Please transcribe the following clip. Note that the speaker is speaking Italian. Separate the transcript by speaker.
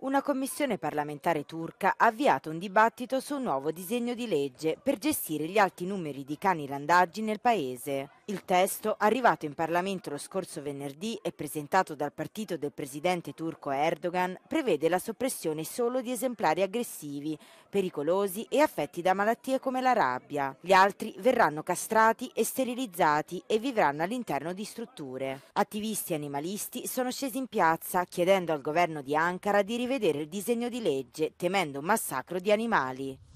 Speaker 1: una commissione parlamentare turca ha avviato un dibattito su un nuovo disegno di legge per gestire gli alti numeri di cani randaggi nel paese. Il testo, arrivato in Parlamento lo scorso venerdì e presentato dal partito del presidente turco Erdogan, prevede la soppressione solo di esemplari aggressivi, pericolosi e affetti da malattie come la rabbia. Gli altri verranno castrati e sterilizzati e vivranno all'interno di strutture. Attivisti animalisti sono scesi in piazza chiedendo al governo di Ankara di rivedere il disegno di legge, temendo un massacro di animali.